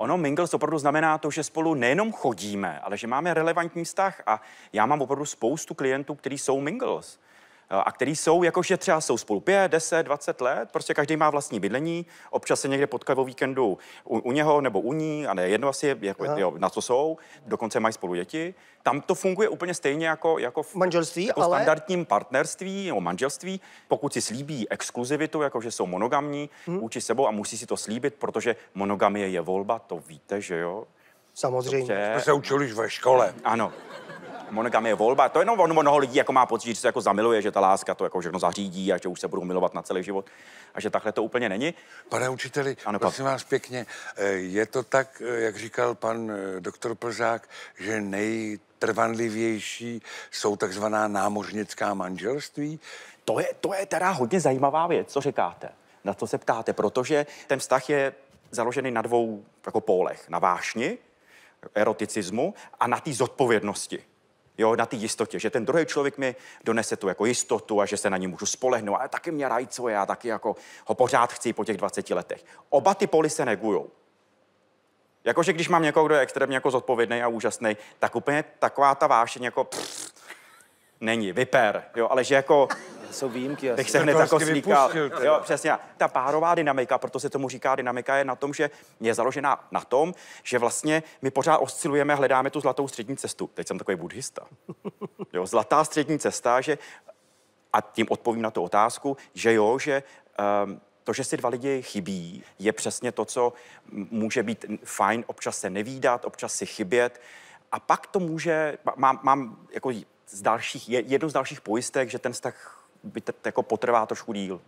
Ono Mingles opravdu znamená to, že spolu nejenom chodíme, ale že máme relevantní vztah a já mám opravdu spoustu klientů, kteří jsou Mingles. Eh, a který jsou, jakože třeba jsou spolu 5, 10, 20 let, prostě každý má vlastní bydlení, občas se někde potkají o víkendu u, u něho nebo u ní, a ne jedno asi, jako, jo, na co jsou, dokonce mají spolu děti. Tam to funguje úplně stejně jako, jako v manželství, jako ale... standardním partnerství nebo manželství. Pokud si slíbí exkluzivitu, jakože jsou monogamní hmm. vůči sebou a musí si to slíbit, protože monogamie je volba, to víte, že jo? Samozřejmě. Dobře. To se učili už ve škole. Ano monogamie je volba. To je jenom mnoho lidí jako má pocit, že se jako zamiluje, že ta láska to jako všechno zařídí a že už se budou milovat na celý život a že takhle to úplně není. Pane učiteli, ano, prosím vás pěkně, eh, je to tak, eh, jak říkal pan eh, doktor Plzák, že nejtrvanlivější jsou takzvaná námořnická manželství? To je, to je teda hodně zajímavá věc, co říkáte, na co se ptáte, protože ten vztah je založený na dvou jako pólech. Na vášni, eroticismu a na té zodpovědnosti jo, na té jistotě, že ten druhý člověk mi donese tu jako jistotu a že se na ní můžu spolehnout, ale taky mě rajcuje, já taky jako ho pořád chci po těch 20 letech. Oba ty poli se negujou. Jakože když mám někoho, kdo je extrémně jako zodpovědný a úžasný, tak úplně taková ta vášeň jako pff, není, vyper, jo, ale že jako jsou výjimky. Bych se hned jako slíkal. Jo, přesně. Ta párová dynamika, proto se tomu říká dynamika, je na tom, že je založená na tom, že vlastně my pořád oscilujeme, hledáme tu zlatou střední cestu. Teď jsem takový buddhista. Jo, zlatá střední cesta, že a tím odpovím na tu otázku, že jo, že um, to, že si dva lidi chybí, je přesně to, co může být fajn, občas se nevídat, občas si chybět. A pak to může, mám, mám jako z dalších, jednu z dalších pojistek, že ten vztah by t- jako potrvá trošku díl.